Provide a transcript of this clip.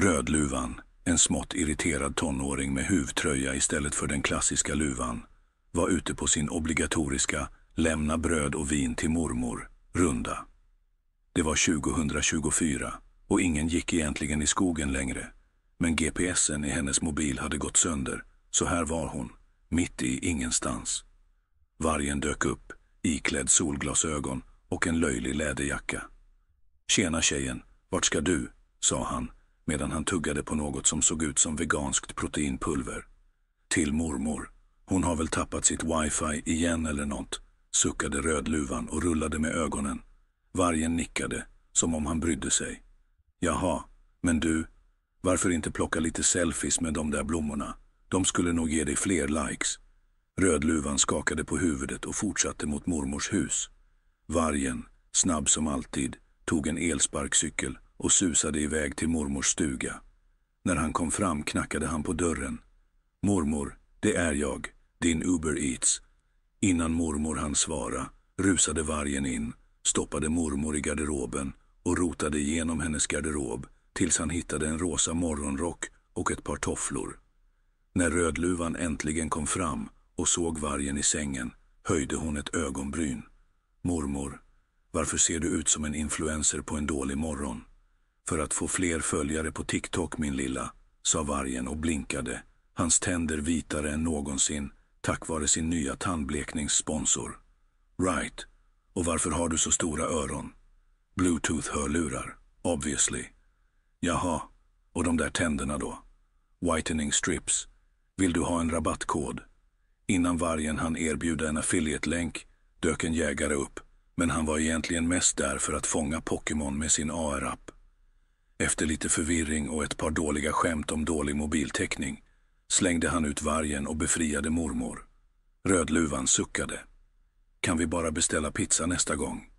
Rödluvan, en smått irriterad tonåring med huvtröja istället för den klassiska luvan, var ute på sin obligatoriska lämna bröd och vin till mormor, runda. Det var 2024 och ingen gick egentligen i skogen längre. Men GPSen i hennes mobil hade gått sönder, så här var hon, mitt i ingenstans. Vargen dök upp, iklädd solglasögon och en löjlig läderjacka. Tjena tjejen, vart ska du? sa han medan han tuggade på något som såg ut som veganskt proteinpulver. Till mormor. Hon har väl tappat sitt wifi igen eller något, suckade Rödluvan och rullade med ögonen. Vargen nickade, som om han brydde sig. Jaha, men du, varför inte plocka lite selfies med de där blommorna? De skulle nog ge dig fler likes. Rödluvan skakade på huvudet och fortsatte mot mormors hus. Vargen, snabb som alltid, tog en elsparkcykel och susade iväg till mormors stuga. När han kom fram knackade han på dörren. Mormor, det är jag, din Uber Eats. Innan mormor hann svara rusade vargen in, stoppade mormor i garderoben och rotade igenom hennes garderob tills han hittade en rosa morgonrock och ett par tofflor. När Rödluvan äntligen kom fram och såg vargen i sängen höjde hon ett ögonbryn. Mormor, varför ser du ut som en influencer på en dålig morgon? För att få fler följare på TikTok min lilla, sa vargen och blinkade. Hans tänder vitare än någonsin, tack vare sin nya tandblekningssponsor. Right. Och varför har du så stora öron? Bluetooth-hörlurar, obviously. Jaha, och de där tänderna då? Whitening strips. Vill du ha en rabattkod? Innan vargen hann erbjuda en affiliate-länk dök en jägare upp, men han var egentligen mest där för att fånga Pokémon med sin AR-app. Efter lite förvirring och ett par dåliga skämt om dålig mobiltäckning slängde han ut vargen och befriade mormor. Rödluvan suckade. Kan vi bara beställa pizza nästa gång?